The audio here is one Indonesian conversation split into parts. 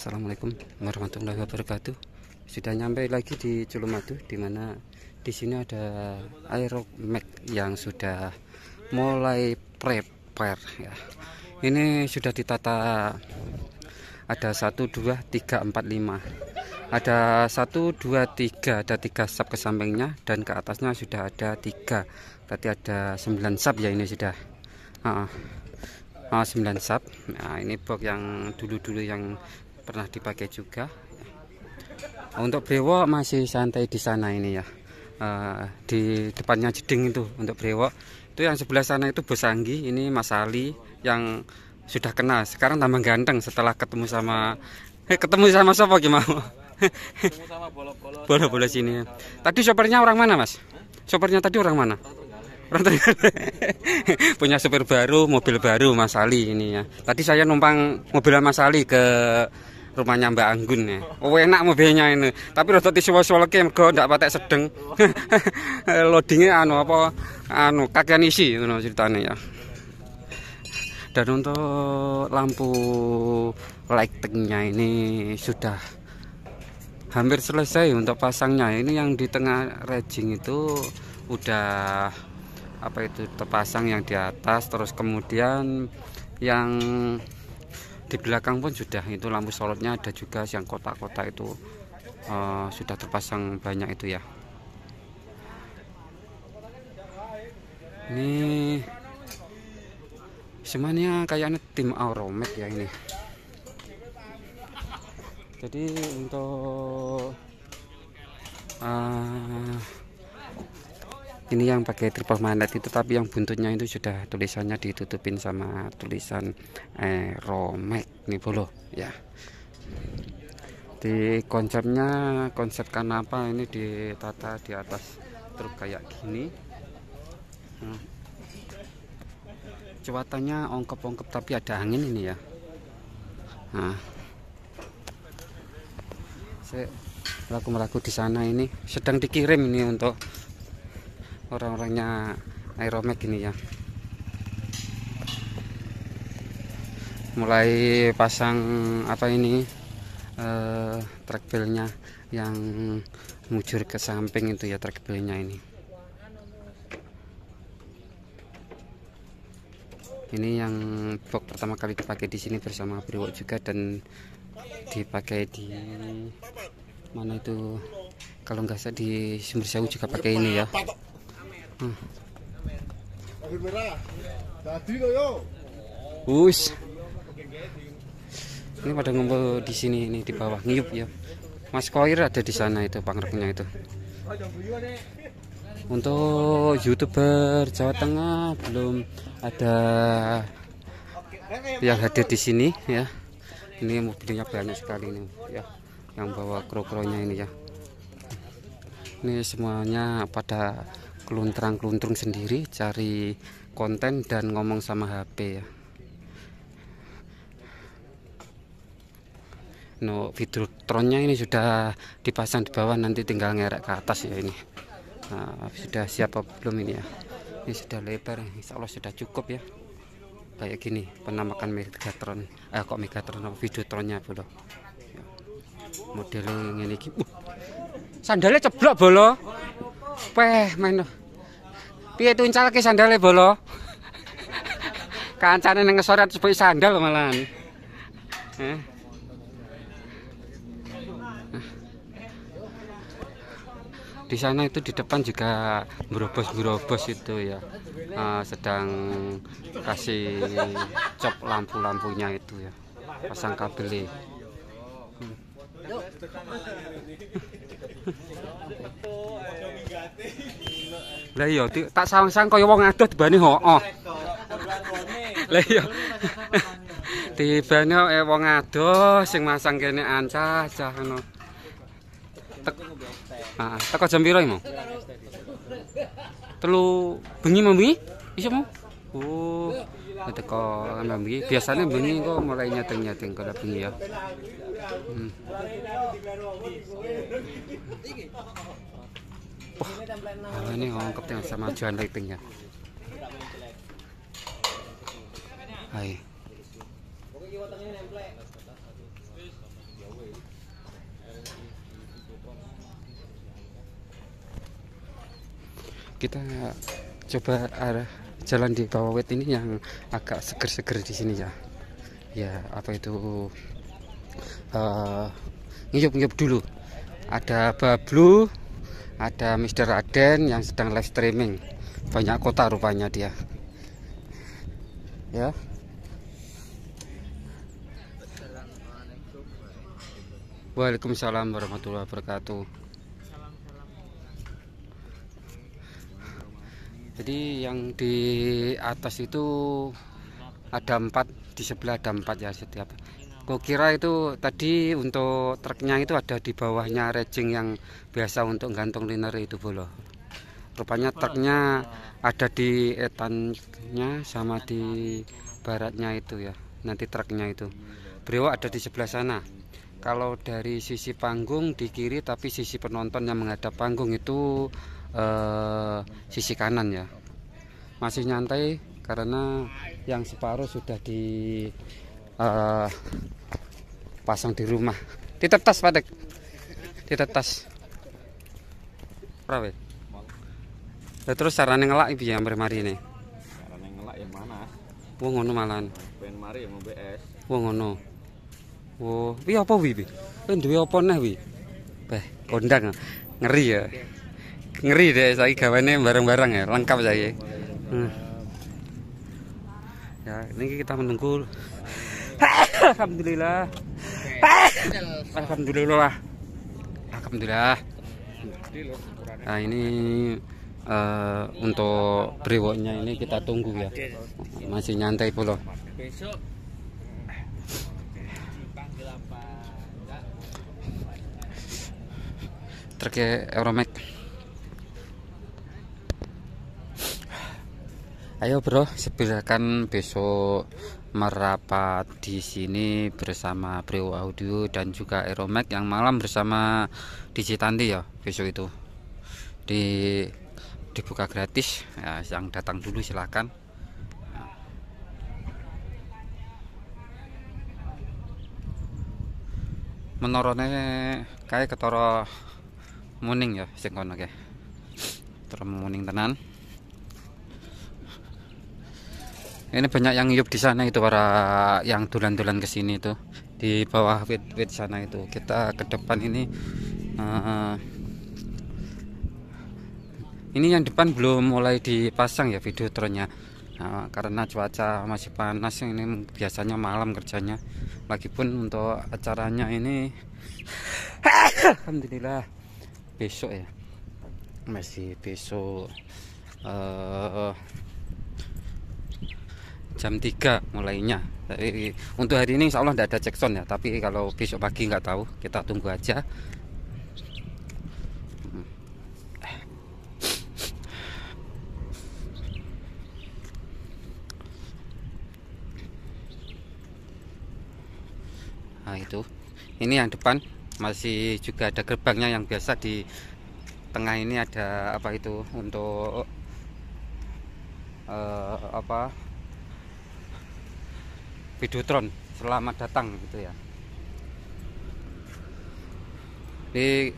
Assalamualaikum warahmatullahi wabarakatuh. Sudah nyampe lagi di Culumadu di mana di sini ada aeromag yang sudah mulai prepare ya. Ini sudah ditata ada 1 2 3 4 5. Ada 1 2 3 ada 3 sub ke sampingnya dan ke atasnya sudah ada 3. Berarti ada 9 sub ya ini sudah. Uh, uh, 9 sub. Nah, ini box yang dulu-dulu yang pernah dipakai juga untuk brewok masih santai di sana ini ya eh, di depannya jeding itu untuk brewok itu yang sebelah sana itu Bosanggi ini Mas Ali yang sudah kenal sekarang tambah ganteng setelah ketemu sama eh, ketemu sama siapa gimana bola-bola sini ya. tadi sopernya orang mana mas Sopernya tadi orang mana orang punya sopir baru mobil baru Mas Ali ini ya tadi saya numpang mobil Mas Ali ke rumahnya Mbak Anggun ya. Oh enak mobilnya ini. Tapi rodot isuwa-suwa lagi mergo ndak patek sedeng. Loadingnya anu apa anu kakian isi ngono ceritanya ya. Dan untuk lampu lightingnya ini sudah hampir selesai untuk pasangnya. Ini yang di tengah rejing itu udah apa itu terpasang yang di atas terus kemudian yang di belakang pun sudah itu lampu sorotnya ada juga yang kotak-kotak itu uh, sudah terpasang banyak itu ya ini semuanya kayaknya tim Auromed ya ini jadi untuk uh, ini yang pakai triple magnet itu tapi yang buntutnya itu sudah tulisannya ditutupin sama tulisan eh, romek nih bolo ya di konsepnya konsep karena apa ini ditata di atas truk kayak gini nah, cuatannya ongkep-ongkep tapi ada angin ini ya nah saya melaku-melaku di sana ini sedang dikirim ini untuk orang-orangnya aeromek ini ya mulai pasang apa ini eh, trackbellnya yang mujur ke samping itu ya trackbellnya ini ini yang box pertama kali dipakai di sini bersama Priwok juga dan dipakai di mana itu kalau nggak salah di Sumber sewu juga pakai ini ya Hmm. Mobil Ini pada ngumpul di sini ini di bawah ngiyup ya. Mas Koir ada di sana itu pangreknya itu. Untuk youtuber Jawa Tengah belum ada yang hadir di sini ya. Ini mobilnya banyak sekali ini ya yang bawa kro-kronya ini ya. Ini semuanya pada keluntrang-keluntrung sendiri cari konten dan ngomong sama HP ya no vidrotronnya ini sudah dipasang di bawah nanti tinggal ngerek ke atas ya ini nah, sudah siap apa belum ini ya ini sudah lebar insya Allah sudah cukup ya kayak gini penamakan megatron eh kok megatron apa vidrotronnya bolo ya. model yang ini uh, sandalnya ceblok bolo peh main Piye tuncal ke sandale ya, bolo? Kancane nang ngesore sebagai sandal malahan. Eh. Di sana itu di depan juga berobos-berobos itu ya. Uh, sedang kasih cop lampu-lampunya itu ya. Pasang kabel. E. Hmm. Lah iya tak sawang-sawang kaya wong adoh dibani hooh. Lah iya. Tibane e wong adoh sing masang kene anca, cah ngono. Heeh, ah, teko jam piro iki, Telu bengi mau bengi? Iso mau? Oh. Teko ambengi, biasane bengi kok mulai nyeteng-nyeteng kok bengi ya. Hmm. Wah, ini lengkap yang sama John lightingnya. Hai. Kita coba arah jalan di bawah wet ini yang agak seger-seger di sini ya. Ya, apa itu uh, eh, ngiyup-ngiyup dulu ada Bablu ada Mr. Aden yang sedang live streaming banyak kota rupanya dia ya Waalaikumsalam warahmatullahi wabarakatuh jadi yang di atas itu ada empat di sebelah ada empat ya setiap kira itu tadi untuk truknya itu ada di bawahnya racing yang biasa untuk gantung liner itu bolo rupanya truknya ada di etannya sama di baratnya itu ya nanti truknya itu brewo ada di sebelah sana kalau dari sisi panggung di kiri tapi sisi penonton yang menghadap panggung itu eh, sisi kanan ya masih nyantai karena yang separuh sudah di uh, pasang di rumah ditetas padek ditetas prawe ya, terus caranya ngelak ibu yang mari ini caranya ngelak yang mana wong ngono malahan pengen mari yang BS wong ngono Wah, oh, wi apa wi wi kan duwe apa neh wi beh kondang ngeri ya ngeri deh saya gawane bareng-bareng ya lengkap saya hmm. ya ini kita menunggu Alhamdulillah Alhamdulillah. Alhamdulillah. Nah ini uh, untuk brewoknya ini kita tunggu ya. Masih nyantai pula. Trek Euromax. Ayo bro, silakan besok merapat di sini bersama Brio Audio dan juga Eromek yang malam bersama Digitanti ya besok itu di dibuka gratis ya, yang datang dulu silahkan menorone kayak ketoro muning ya singkong oke okay. terus muning tenan ini banyak yang hidup di sana itu para yang dulan-dulan ke sini itu di bawah wit-wit sana itu kita ke depan ini uh, ini yang depan belum mulai dipasang ya video videotronnya uh, nah, karena cuaca masih panas ini biasanya malam kerjanya lagipun untuk acaranya ini Alhamdulillah besok ya masih besok uh, jam 3 mulainya tapi untuk hari ini insya Allah tidak ada cek sound ya tapi kalau besok pagi nggak tahu kita tunggu aja nah itu ini yang depan masih juga ada gerbangnya yang biasa di tengah ini ada apa itu untuk uh, apa Videotron selamat datang gitu ya ini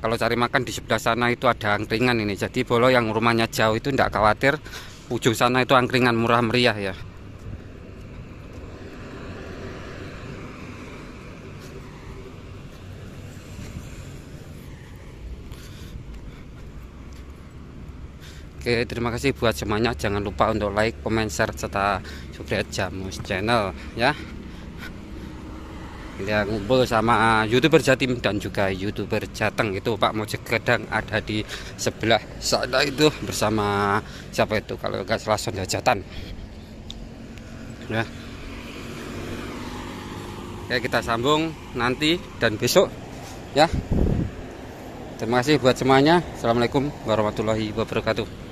kalau cari makan di sebelah sana itu ada angkringan ini jadi bolo yang rumahnya jauh itu tidak khawatir ujung sana itu angkringan murah meriah ya Oke, terima kasih buat semuanya. Jangan lupa untuk like, comment, share serta subscribe Jamus channel ya. Yang ngumpul sama uh, YouTuber Jatim dan juga YouTuber Jateng itu Pak Mojek ada di sebelah sana itu bersama siapa itu kalau nggak salah Sonja Jatan. Ya. Oke, kita sambung nanti dan besok ya. Terima kasih buat semuanya. Assalamualaikum warahmatullahi wabarakatuh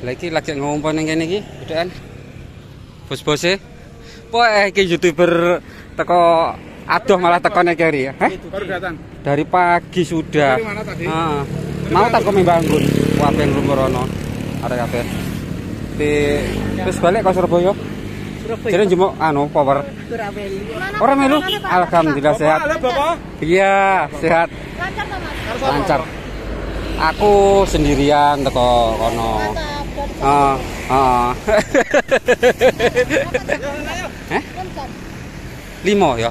lagi lagi ngumpul yang ini gitu kan bos po poe ki youtuber teko aduh malah teko nek ya heh dari pagi sudah dari mana tadi? Ah. mau tak kau apa yang wapen rumorono ada apa di terus balik ke Surabaya jadi jemuk anu power orang melu alhamdulillah sehat iya sehat lancar aku sendirian teko kono Oh, Lima ya.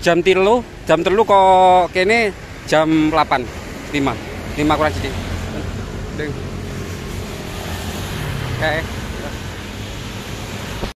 Jam telu, jam telu kok kene jam 8. 5. 5 kurang sedikit. Kayak